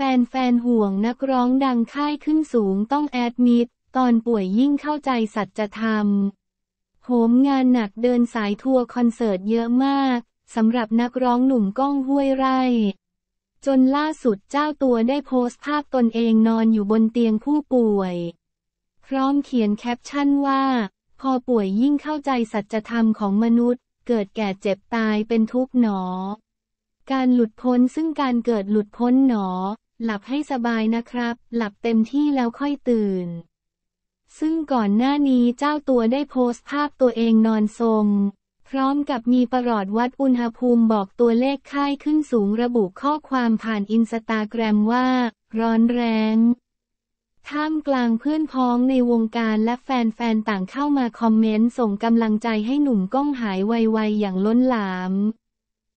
แฟนๆห่วงนักร้องดังค่ายขึ้นสูงต้องแอดมิดตอนป่วยยิ่งเข้าใจสัจธรรม โหมงานหนักเดินสายทัวร์คอนเสิร์ตเยอะมาก สำหรับนักร้องหนุ่มก้องห้วยไร่ จนล่าสุดเจ้าตัวได้โพสต์ภาพตนเองนอนอยู่บนเตียงผู้ป่วย พร้อมเขียนแคปชั่นว่า พอป่วยยิ่งเข้าใจสัจธรรมของมนุษย์ เกิดแก่เจ็บตายเป็นทุกข์หนอ การหลุดพ้นซึ่งการเกิดหลุดพ้นหนอหลับให้สบายนะครับ หลับเต็มที่แล้วค่อยตื่น ซึ่งก่อนหน้านี้เจ้าตัวได้โพสต์ภาพตัวเองนอนรง พร้อมกับมีประหลอดวัดอุณหภูมิบอกตัวเลขไข้ขึ้นสูงระบุข้อความผ่านอินสตาแกรมว่าร้อนแรง ท่ามกลางเพื่อนพ้องในวงการและแฟนๆต่างเข้ามาคอมเมนต์ส่งกำลังใจให้หนุ่มก้องหายไวๆอย่างล้นหลาม